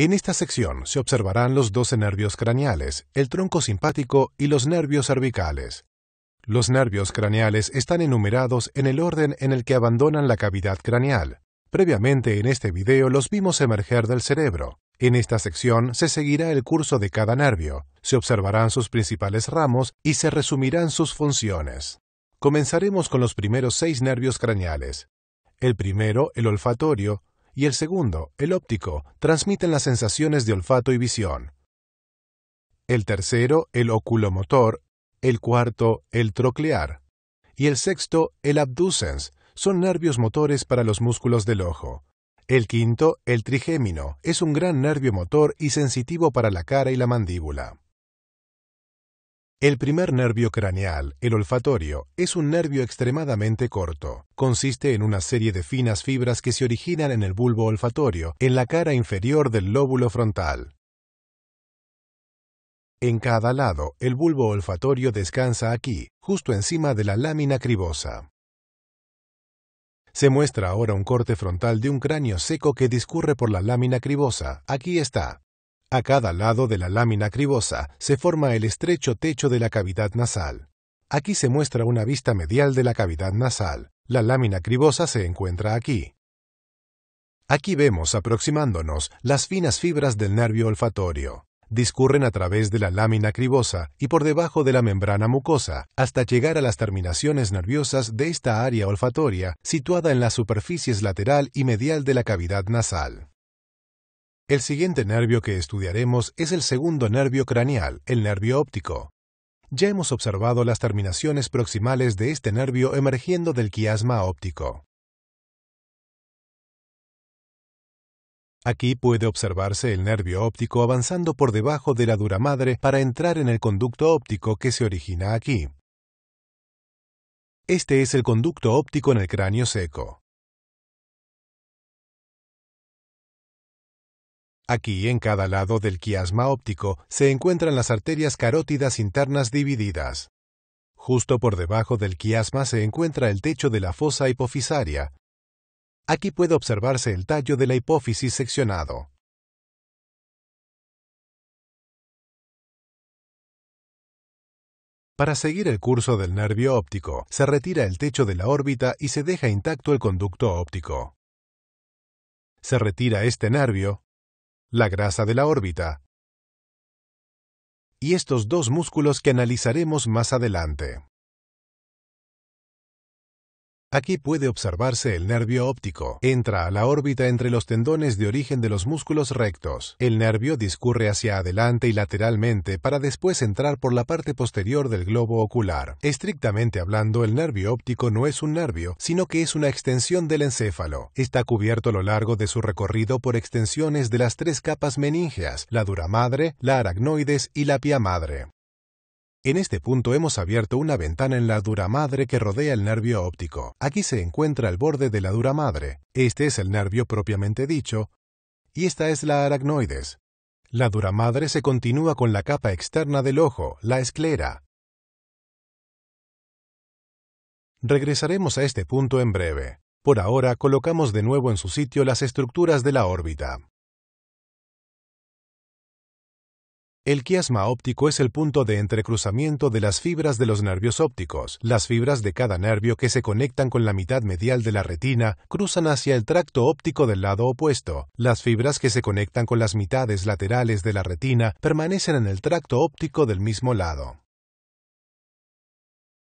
En esta sección se observarán los 12 nervios craneales, el tronco simpático y los nervios cervicales. Los nervios craneales están enumerados en el orden en el que abandonan la cavidad craneal. Previamente en este video los vimos emerger del cerebro. En esta sección se seguirá el curso de cada nervio, se observarán sus principales ramos y se resumirán sus funciones. Comenzaremos con los primeros seis nervios craneales. El primero, el olfatorio, y el segundo, el óptico, transmiten las sensaciones de olfato y visión. El tercero, el oculomotor, el cuarto, el troclear, y el sexto, el abducens, son nervios motores para los músculos del ojo. El quinto, el trigémino, es un gran nervio motor y sensitivo para la cara y la mandíbula. El primer nervio craneal, el olfatorio, es un nervio extremadamente corto. Consiste en una serie de finas fibras que se originan en el bulbo olfatorio, en la cara inferior del lóbulo frontal. En cada lado, el bulbo olfatorio descansa aquí, justo encima de la lámina cribosa. Se muestra ahora un corte frontal de un cráneo seco que discurre por la lámina cribosa. Aquí está, a cada lado de la lámina cribosa se forma el estrecho techo de la cavidad nasal. Aquí se muestra una vista medial de la cavidad nasal. La lámina cribosa se encuentra aquí. Aquí vemos, aproximándonos, las finas fibras del nervio olfatorio. Discurren a través de la lámina cribosa y por debajo de la membrana mucosa, hasta llegar a las terminaciones nerviosas de esta área olfatoria situada en las superficies lateral y medial de la cavidad nasal. El siguiente nervio que estudiaremos es el segundo nervio craneal, el nervio óptico. Ya hemos observado las terminaciones proximales de este nervio emergiendo del quiasma óptico. Aquí puede observarse el nervio óptico avanzando por debajo de la dura madre para entrar en el conducto óptico que se origina aquí. Este es el conducto óptico en el cráneo seco. Aquí, en cada lado del quiasma óptico, se encuentran las arterias carótidas internas divididas. Justo por debajo del quiasma se encuentra el techo de la fosa hipofisaria. Aquí puede observarse el tallo de la hipófisis seccionado. Para seguir el curso del nervio óptico, se retira el techo de la órbita y se deja intacto el conducto óptico. Se retira este nervio, la grasa de la órbita, y estos dos músculos que analizaremos más adelante. Aquí puede observarse el nervio óptico. Entra a la órbita entre los tendones de origen de los músculos rectos. El nervio discurre hacia adelante y lateralmente para después entrar por la parte posterior del globo ocular. Estrictamente hablando, el nervio óptico no es un nervio, sino que es una extensión del encéfalo. Está cubierto a lo largo de su recorrido por extensiones de las tres capas meningeas, la dura madre, la aracnoides y la pia madre. En este punto hemos abierto una ventana en la dura madre que rodea el nervio óptico. Aquí se encuentra el borde de la dura madre. Este es el nervio propiamente dicho, y esta es la aracnoides. La dura madre se continúa con la capa externa del ojo, la esclera. Regresaremos a este punto en breve. Por ahora colocamos de nuevo en su sitio las estructuras de la órbita. El quiasma óptico es el punto de entrecruzamiento de las fibras de los nervios ópticos. Las fibras de cada nervio que se conectan con la mitad medial de la retina cruzan hacia el tracto óptico del lado opuesto. Las fibras que se conectan con las mitades laterales de la retina permanecen en el tracto óptico del mismo lado.